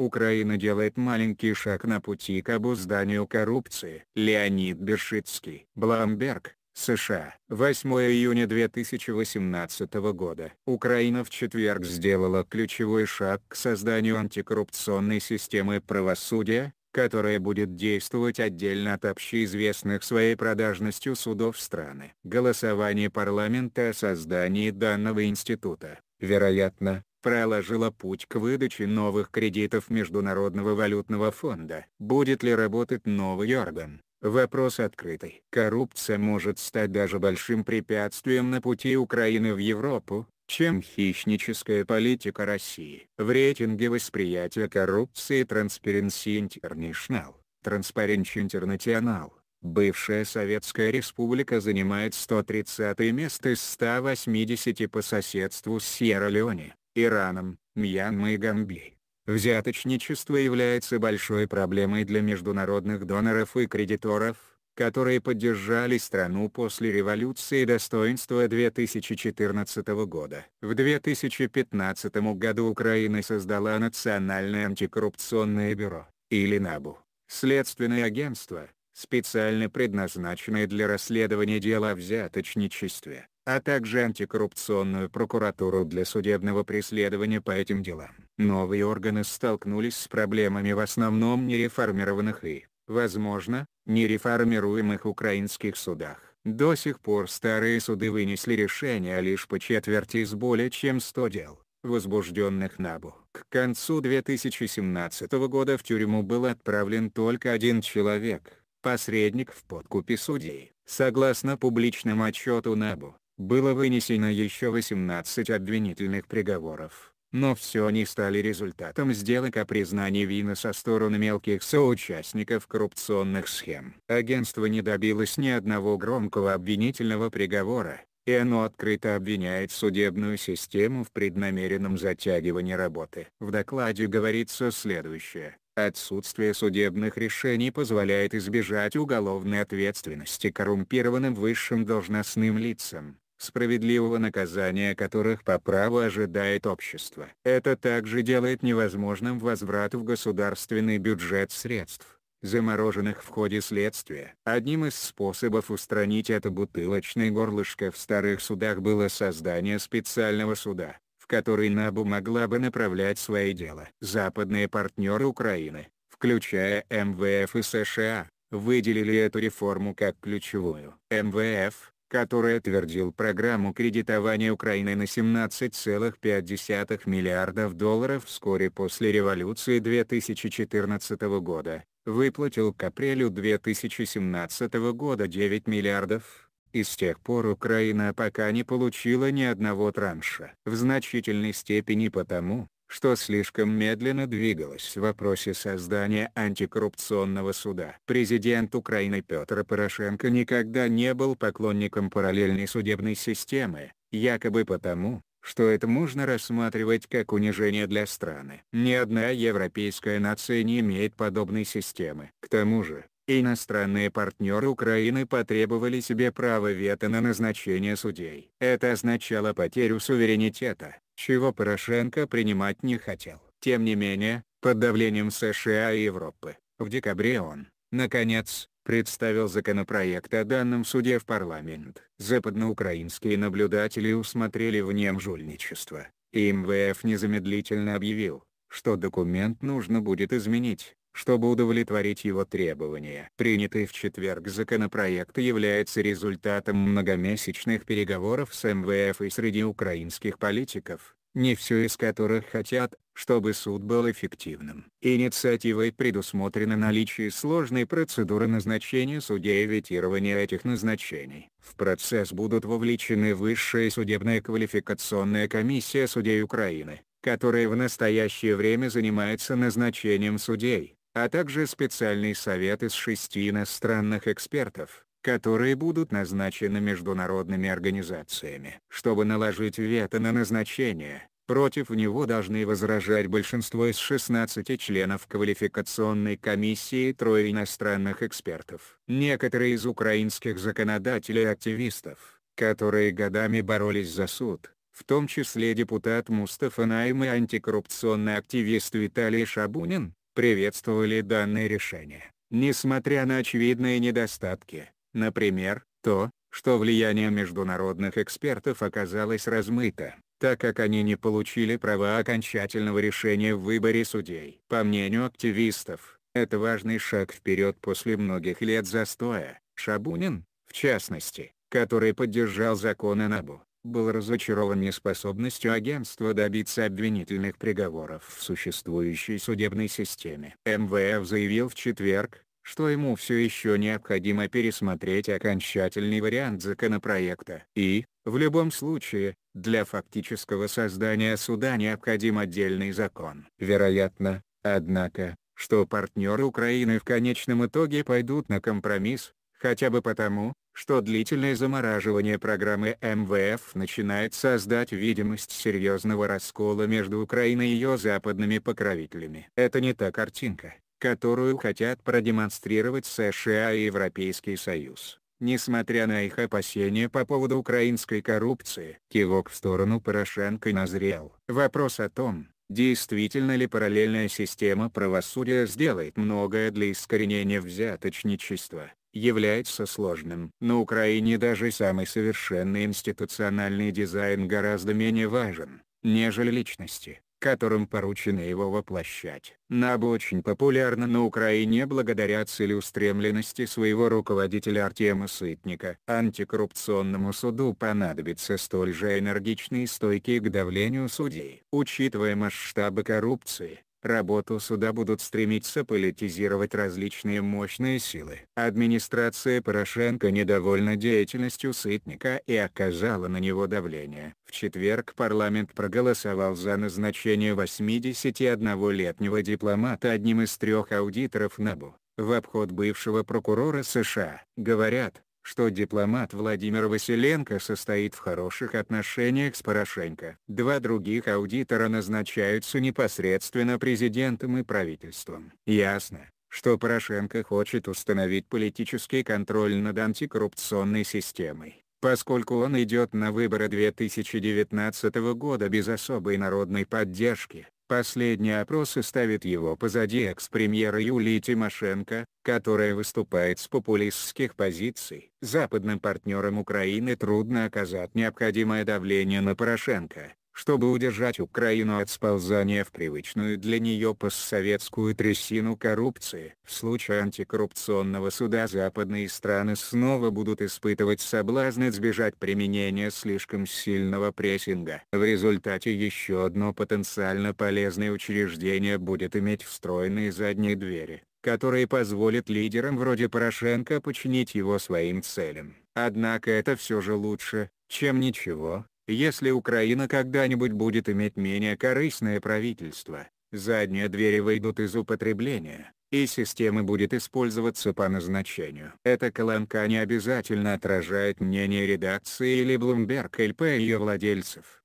Украина делает маленький шаг на пути к обузданию коррупции. Леонид Бершицкий. Бламберг, США. 8 июня 2018 года. Украина в четверг сделала ключевой шаг к созданию антикоррупционной системы правосудия, которая будет действовать отдельно от общеизвестных своей продажностью судов страны. Голосование парламента о создании данного института, вероятно, проложила путь к выдаче новых кредитов Международного валютного фонда. Будет ли работать новый орган? Вопрос открытый. Коррупция может стать даже большим препятствием на пути Украины в Европу, чем хищническая политика России. В рейтинге восприятия коррупции Transparency International, Transparency International, бывшая Советская Республика занимает 130 место из 180 по соседству с Сьерра-Леоне. Ираном, Мьянмой и Гамбией. Взяточничество является большой проблемой для международных доноров и кредиторов, которые поддержали страну после революции достоинства 2014 года. В 2015 году Украина создала Национальное антикоррупционное бюро, или НАБУ, следственное агентство, специально предназначенное для расследования дела о взяточничестве а также антикоррупционную прокуратуру для судебного преследования по этим делам. Новые органы столкнулись с проблемами в основном нереформированных и, возможно, нереформируемых украинских судах. До сих пор старые суды вынесли решения лишь по четверти из более чем 100 дел, возбужденных НАБУ. К концу 2017 года в тюрьму был отправлен только один человек, посредник в подкупе судей. Согласно публичному отчету НАБУ, было вынесено еще 18 обвинительных приговоров, но все они стали результатом сделок о признании вины со стороны мелких соучастников коррупционных схем. Агентство не добилось ни одного громкого обвинительного приговора, и оно открыто обвиняет судебную систему в преднамеренном затягивании работы. В докладе говорится следующее. Отсутствие судебных решений позволяет избежать уголовной ответственности коррумпированным высшим должностным лицам, справедливого наказания которых по праву ожидает общество. Это также делает невозможным возврат в государственный бюджет средств, замороженных в ходе следствия. Одним из способов устранить это бутылочное горлышко в старых судах было создание специального суда, в который НАБУ могла бы направлять свои дела. Западные партнеры Украины, включая МВФ и США, выделили эту реформу как ключевую. МВФ, который утвердил программу кредитования Украины на 17,5 миллиардов долларов вскоре после революции 2014 года, выплатил к апрелю 2017 года 9 миллиардов, и с тех пор Украина пока не получила ни одного транша. В значительной степени потому, что слишком медленно двигалось в вопросе создания антикоррупционного суда. Президент Украины Петр Порошенко никогда не был поклонником параллельной судебной системы, якобы потому, что это можно рассматривать как унижение для страны. Ни одна европейская нация не имеет подобной системы. К тому же, иностранные партнеры Украины потребовали себе право вето на назначение судей. Это означало потерю суверенитета, чего Порошенко принимать не хотел. Тем не менее, под давлением США и Европы, в декабре он, наконец, представил законопроект о данном суде в парламент. Западноукраинские наблюдатели усмотрели в нем жульничество, и МВФ незамедлительно объявил, что документ нужно будет изменить, чтобы удовлетворить его требования. Принятый в четверг законопроект является результатом многомесячных переговоров с МВФ и среди украинских политиков, не все из которых хотят, чтобы суд был эффективным. Инициативой предусмотрено наличие сложной процедуры назначения судей и ветирования этих назначений. В процесс будут вовлечены Высшая судебная квалификационная комиссия судей Украины, которая в настоящее время занимается назначением судей, а также специальный совет из шести иностранных экспертов, которые будут назначены международными организациями. Чтобы наложить вето на назначение, против него должны возражать большинство из 16 членов квалификационной комиссии и трое иностранных экспертов. Некоторые из украинских законодателей и активистов, которые годами боролись за суд, в том числе депутат Мустафа Найм и антикоррупционный активист Виталий Шабунин, приветствовали данное решение. Несмотря на очевидные недостатки, например, то, что влияние международных экспертов оказалось размыто, так как они не получили права окончательного решения в выборе судей. По мнению активистов, это важный шаг вперед после многих лет застоя. Шабунин, в частности, который поддержал закон о НАБУ, был разочарован неспособностью агентства добиться обвинительных приговоров в существующей судебной системе. МВФ заявил в четверг, что ему все еще необходимо пересмотреть окончательный вариант законопроекта. И, в любом случае, для фактического создания суда необходим отдельный закон. Вероятно, однако, что партнеры Украины в конечном итоге пойдут на компромисс, хотя бы потому, что длительное замораживание программы МВФ начинает создать видимость серьезного раскола между Украиной и ее западными покровителями. Это не та картинка, которую хотят продемонстрировать США и Европейский Союз несмотря на их опасения по поводу украинской коррупции. Кивок в сторону Порошенко назрел. Вопрос о том, действительно ли параллельная система правосудия сделает многое для искоренения взяточничества, является сложным. На Украине даже самый совершенный институциональный дизайн гораздо менее важен, нежели личности которым поручено его воплощать. НАБ очень популярна на Украине благодаря целеустремленности своего руководителя Артема Сытника. Антикоррупционному суду понадобится столь же энергичный и стойкий к давлению судей. Учитывая масштабы коррупции, работу суда будут стремиться политизировать различные мощные силы. Администрация Порошенко недовольна деятельностью Сытника и оказала на него давление. В четверг парламент проголосовал за назначение 81-летнего дипломата одним из трех аудиторов НАБУ в обход бывшего прокурора США. Говорят, что дипломат Владимир Василенко состоит в хороших отношениях с Порошенко. Два других аудитора назначаются непосредственно президентом и правительством. Ясно, что Порошенко хочет установить политический контроль над антикоррупционной системой, поскольку он идет на выборы 2019 года без особой народной поддержки. Последние опросы ставят его позади экс-премьера Юлии Тимошенко, которая выступает с популистских позиций. Западным партнерам Украины трудно оказать необходимое давление на Порошенко, чтобы удержать Украину от сползания в привычную для нее постсоветскую трясину коррупции. В случае антикоррупционного суда западные страны снова будут испытывать соблазн сбежать применения слишком сильного прессинга. В результате еще одно потенциально полезное учреждение будет иметь встроенные задние двери которые позволят лидерам вроде Порошенко починить его своим целям. Однако это все же лучше, чем ничего, если Украина когда-нибудь будет иметь менее корыстное правительство, задние двери выйдут из употребления, и система будет использоваться по назначению. Эта колонка не обязательно отражает мнение редакции или Bloomberg ЛП ее владельцев.